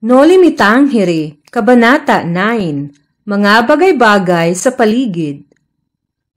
Noli Mitanghere, Kabanata 9, Mga bagay-bagay sa paligid.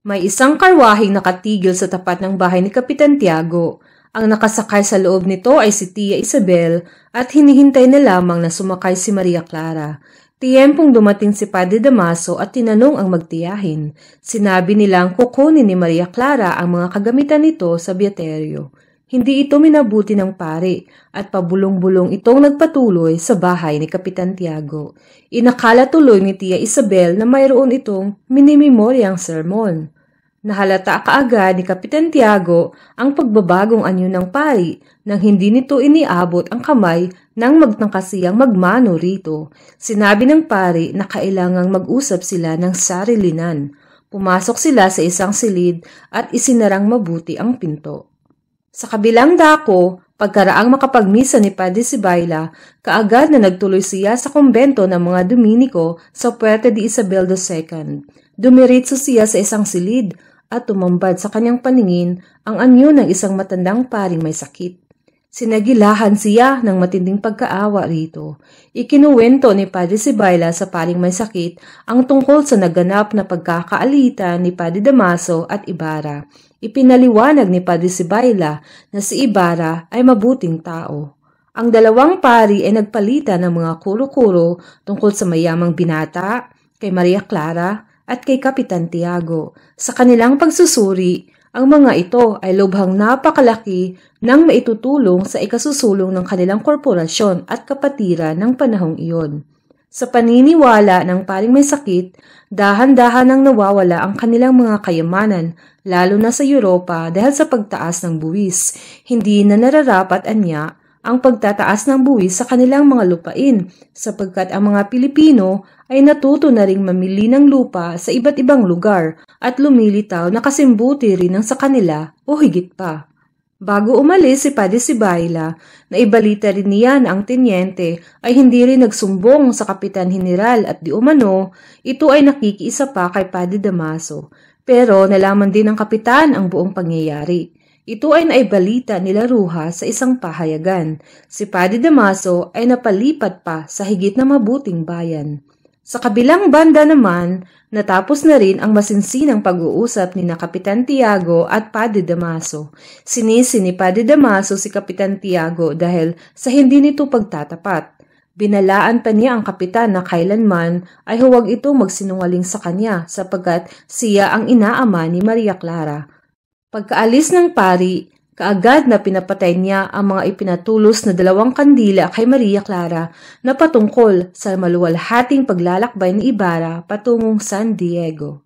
May isang karwaheng nakatigil sa tapat ng bahay ni Kapitan Tiago. Ang nakasakay sa loob nito ay si Tia Isabel at hinihintay na lamang na sumakay si Maria Clara. Tiyempong dumating si Padre Damaso at tinanong ang magtiyahin. Sinabi nilang kukunin ni Maria Clara ang mga kagamitan nito sa biyateryo. Hindi ito minabuti ng pare at pabulong-bulong itong nagpatuloy sa bahay ni Kapitan Tiago. Inakala tuloy ni Tia Isabel na mayroon itong minimimoryang sermon. Nahalata kaagad ni Kapitan Tiago ang pagbabagong anyo ng pari nang hindi nito iniabot ang kamay ng magtangkasiyang magmano rito. Sinabi ng pari na kailangang mag-usap sila ng sarilinan. Pumasok sila sa isang silid at isinarang mabuti ang pinto. Sa kabilang dako, pagkaraang makapagmisa ni Padre Sibayla, kaagad na nagtuloy siya sa kumbento ng mga Dominiko sa Puerta de Isabel II. Dumiritso siya sa isang silid at tumambad sa kanyang paningin ang anyo ng isang matandang paring may sakit. Sinagilahan siya ng matinding pagkaawa rito. Ikinuwento ni Padre Sibayla sa paling may sakit ang tungkol sa naganap na pagkakaalitan ni Padre Damaso at Ibarra. Ipinaliwanag ni Padre Sibayla na si Ibarra ay mabuting tao. Ang dalawang pari ay nagpalitan ng mga kuro-kuro tungkol sa mayamang binata, kay Maria Clara at kay Kapitan Tiago. Sa kanilang pagsusuri, ang mga ito ay lubhang napakalaki nang maitutulong sa ikasusulong ng kanilang korporasyon at kapatiran ng panahong iyon. Sa paniniwala ng paring may sakit, dahan-dahan ang nawawala ang kanilang mga kayamanan, lalo na sa Europa dahil sa pagtaas ng buwis. Hindi na nararapat anya ang pagtataas ng buwis sa kanilang mga lupain sapagkat ang mga Pilipino ay natuto na ring mamili ng lupa sa iba't ibang lugar at lumilitaw na kasimbuti rin ang sa kanila o higit pa. Bago umalis si Padre Sibayla, na ibalita rin niya na ang tenyente ay hindi rin nagsumbong sa Kapitan General at di umano, ito ay nakikiisa pa kay Padre Damaso. Pero nalaman din ng kapitan ang buong pangyayari. Ito ay naibalita nila Ruha sa isang pahayagan. Si Padre Damaso ay napalipat pa sa higit na mabuting bayan. Sa kabilang banda naman, natapos na rin ang masinsinang pag-uusap ni na Kapitan Tiago at Padre Damaso. Sinisi ni Padre Damaso si Kapitan Tiago dahil sa hindi nito pagtatapat. Binalaan pa niya ang kapitan na kailanman ay huwag ito magsinungaling sa kanya sapagkat siya ang inaama ni Maria Clara. Pagkaalis ng pari, kaagad na pinapatay niya ang mga ipinatulos na dalawang kandila kay Maria Clara na patungkol sa maluwalhating paglalakbay ni Ibarra patungong San Diego.